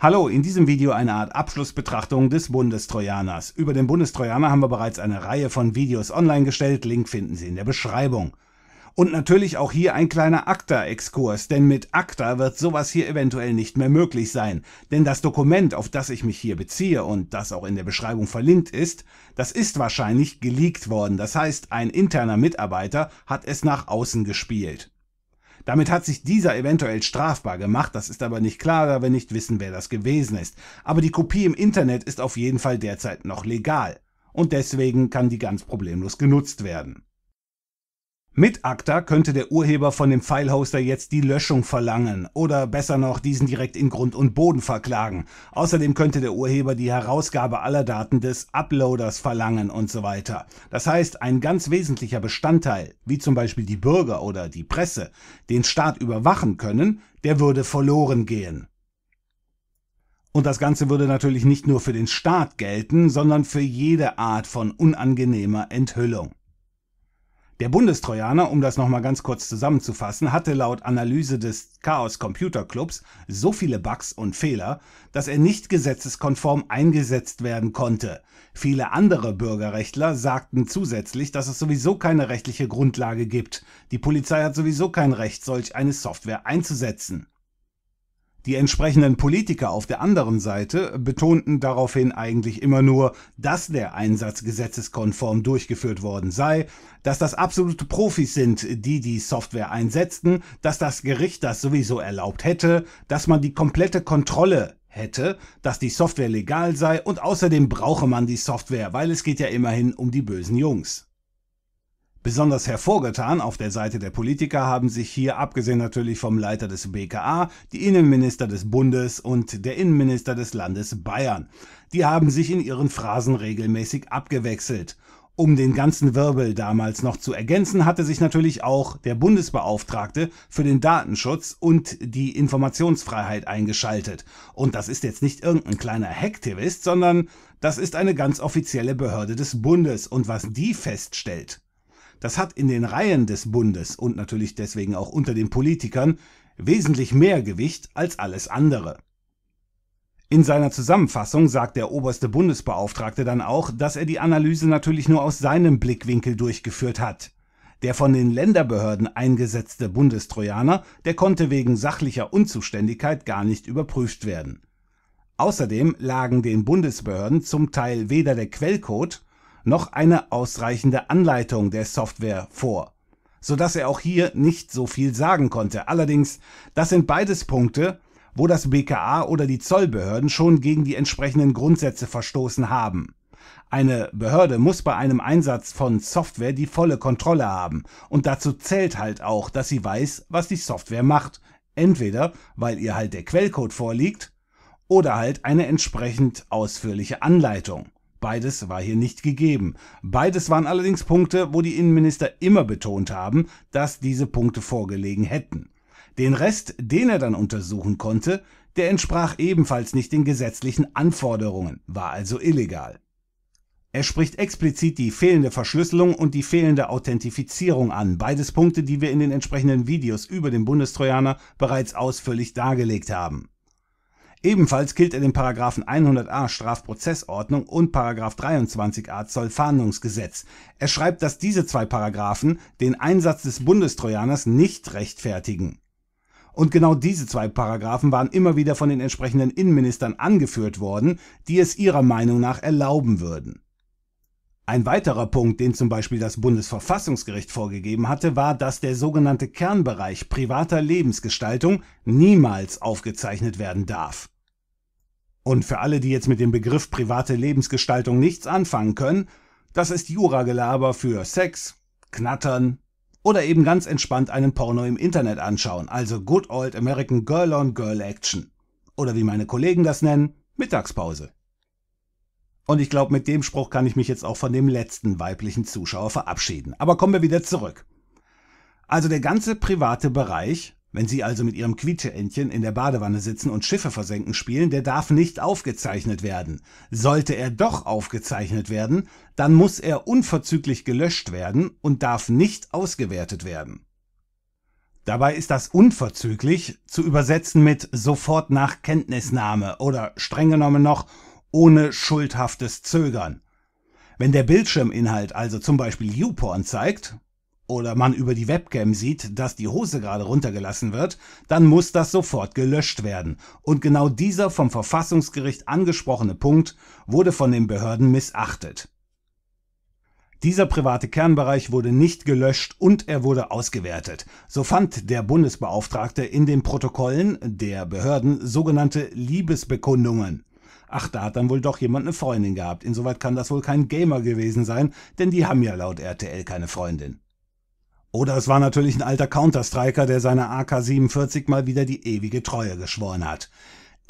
Hallo, in diesem Video eine Art Abschlussbetrachtung des Bundestrojaners. Über den Bundestrojaner haben wir bereits eine Reihe von Videos online gestellt, Link finden Sie in der Beschreibung. Und natürlich auch hier ein kleiner ACTA-Exkurs, denn mit ACTA wird sowas hier eventuell nicht mehr möglich sein. Denn das Dokument, auf das ich mich hier beziehe und das auch in der Beschreibung verlinkt ist, das ist wahrscheinlich geleakt worden. Das heißt, ein interner Mitarbeiter hat es nach außen gespielt. Damit hat sich dieser eventuell strafbar gemacht, das ist aber nicht klar, da wir nicht wissen, wer das gewesen ist. Aber die Kopie im Internet ist auf jeden Fall derzeit noch legal. Und deswegen kann die ganz problemlos genutzt werden. Mit ACTA könnte der Urheber von dem Filehoster jetzt die Löschung verlangen oder besser noch diesen direkt in Grund und Boden verklagen. Außerdem könnte der Urheber die Herausgabe aller Daten des Uploaders verlangen und so weiter. Das heißt, ein ganz wesentlicher Bestandteil, wie zum Beispiel die Bürger oder die Presse, den Staat überwachen können, der würde verloren gehen. Und das Ganze würde natürlich nicht nur für den Staat gelten, sondern für jede Art von unangenehmer Enthüllung. Der Bundestrojaner, um das nochmal ganz kurz zusammenzufassen, hatte laut Analyse des Chaos Computer Clubs so viele Bugs und Fehler, dass er nicht gesetzeskonform eingesetzt werden konnte. Viele andere Bürgerrechtler sagten zusätzlich, dass es sowieso keine rechtliche Grundlage gibt. Die Polizei hat sowieso kein Recht, solch eine Software einzusetzen. Die entsprechenden Politiker auf der anderen Seite betonten daraufhin eigentlich immer nur, dass der Einsatz gesetzeskonform durchgeführt worden sei, dass das absolute Profis sind, die die Software einsetzten, dass das Gericht das sowieso erlaubt hätte, dass man die komplette Kontrolle hätte, dass die Software legal sei und außerdem brauche man die Software, weil es geht ja immerhin um die bösen Jungs. Besonders hervorgetan auf der Seite der Politiker haben sich hier, abgesehen natürlich vom Leiter des BKA, die Innenminister des Bundes und der Innenminister des Landes Bayern. Die haben sich in ihren Phrasen regelmäßig abgewechselt. Um den ganzen Wirbel damals noch zu ergänzen, hatte sich natürlich auch der Bundesbeauftragte für den Datenschutz und die Informationsfreiheit eingeschaltet. Und das ist jetzt nicht irgendein kleiner Hacktivist, sondern das ist eine ganz offizielle Behörde des Bundes und was die feststellt, das hat in den Reihen des Bundes und natürlich deswegen auch unter den Politikern wesentlich mehr Gewicht als alles andere. In seiner Zusammenfassung sagt der oberste Bundesbeauftragte dann auch, dass er die Analyse natürlich nur aus seinem Blickwinkel durchgeführt hat. Der von den Länderbehörden eingesetzte Bundestrojaner, der konnte wegen sachlicher Unzuständigkeit gar nicht überprüft werden. Außerdem lagen den Bundesbehörden zum Teil weder der Quellcode noch eine ausreichende Anleitung der Software vor, so dass er auch hier nicht so viel sagen konnte. Allerdings, das sind beides Punkte, wo das BKA oder die Zollbehörden schon gegen die entsprechenden Grundsätze verstoßen haben. Eine Behörde muss bei einem Einsatz von Software die volle Kontrolle haben und dazu zählt halt auch, dass sie weiß, was die Software macht. Entweder weil ihr halt der Quellcode vorliegt oder halt eine entsprechend ausführliche Anleitung. Beides war hier nicht gegeben. Beides waren allerdings Punkte, wo die Innenminister immer betont haben, dass diese Punkte vorgelegen hätten. Den Rest, den er dann untersuchen konnte, der entsprach ebenfalls nicht den gesetzlichen Anforderungen, war also illegal. Er spricht explizit die fehlende Verschlüsselung und die fehlende Authentifizierung an, beides Punkte, die wir in den entsprechenden Videos über den Bundestrojaner bereits ausführlich dargelegt haben. Ebenfalls gilt er den Paragraphen 100a Strafprozessordnung und Paragraph 23a Zollfahndungsgesetz. Er schreibt, dass diese zwei Paragraphen den Einsatz des Bundestrojaners nicht rechtfertigen. Und genau diese zwei Paragraphen waren immer wieder von den entsprechenden Innenministern angeführt worden, die es ihrer Meinung nach erlauben würden. Ein weiterer Punkt, den zum Beispiel das Bundesverfassungsgericht vorgegeben hatte, war, dass der sogenannte Kernbereich privater Lebensgestaltung niemals aufgezeichnet werden darf. Und für alle, die jetzt mit dem Begriff private Lebensgestaltung nichts anfangen können, das ist Juragelaber für Sex, Knattern oder eben ganz entspannt einen Porno im Internet anschauen, also Good Old American Girl on Girl Action. Oder wie meine Kollegen das nennen, Mittagspause. Und ich glaube, mit dem Spruch kann ich mich jetzt auch von dem letzten weiblichen Zuschauer verabschieden. Aber kommen wir wieder zurück. Also der ganze private Bereich, wenn Sie also mit Ihrem Quietscheentchen in der Badewanne sitzen und Schiffe versenken spielen, der darf nicht aufgezeichnet werden. Sollte er doch aufgezeichnet werden, dann muss er unverzüglich gelöscht werden und darf nicht ausgewertet werden. Dabei ist das unverzüglich zu übersetzen mit sofort nach Kenntnisnahme oder streng genommen noch ohne schuldhaftes Zögern. Wenn der Bildschirminhalt also zum Beispiel YouPorn zeigt oder man über die Webcam sieht, dass die Hose gerade runtergelassen wird, dann muss das sofort gelöscht werden. Und genau dieser vom Verfassungsgericht angesprochene Punkt wurde von den Behörden missachtet. Dieser private Kernbereich wurde nicht gelöscht und er wurde ausgewertet. So fand der Bundesbeauftragte in den Protokollen der Behörden sogenannte Liebesbekundungen. Ach, da hat dann wohl doch jemand eine Freundin gehabt. Insoweit kann das wohl kein Gamer gewesen sein, denn die haben ja laut RTL keine Freundin. Oder es war natürlich ein alter Counter-Striker, der seiner AK-47 mal wieder die ewige Treue geschworen hat.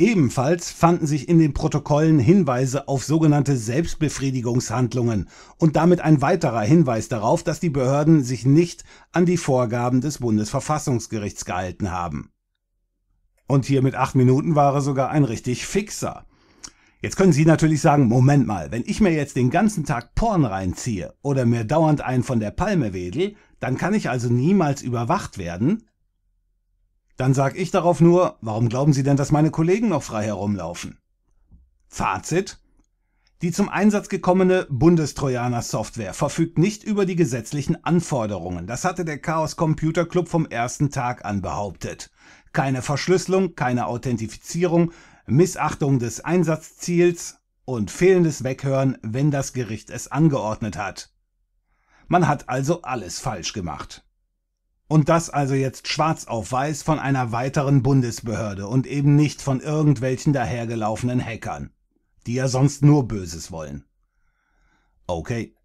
Ebenfalls fanden sich in den Protokollen Hinweise auf sogenannte Selbstbefriedigungshandlungen und damit ein weiterer Hinweis darauf, dass die Behörden sich nicht an die Vorgaben des Bundesverfassungsgerichts gehalten haben. Und hier mit acht Minuten war er sogar ein richtig Fixer. Jetzt können Sie natürlich sagen, Moment mal, wenn ich mir jetzt den ganzen Tag Porn reinziehe oder mir dauernd einen von der Palme wedel, dann kann ich also niemals überwacht werden? Dann sag ich darauf nur, warum glauben Sie denn, dass meine Kollegen noch frei herumlaufen? Fazit. Die zum Einsatz gekommene Bundestrojaner-Software verfügt nicht über die gesetzlichen Anforderungen. Das hatte der Chaos Computer Club vom ersten Tag an behauptet. Keine Verschlüsselung, keine Authentifizierung, Missachtung des Einsatzziels und fehlendes Weghören, wenn das Gericht es angeordnet hat. Man hat also alles falsch gemacht. Und das also jetzt schwarz auf weiß von einer weiteren Bundesbehörde und eben nicht von irgendwelchen dahergelaufenen Hackern, die ja sonst nur Böses wollen. Okay,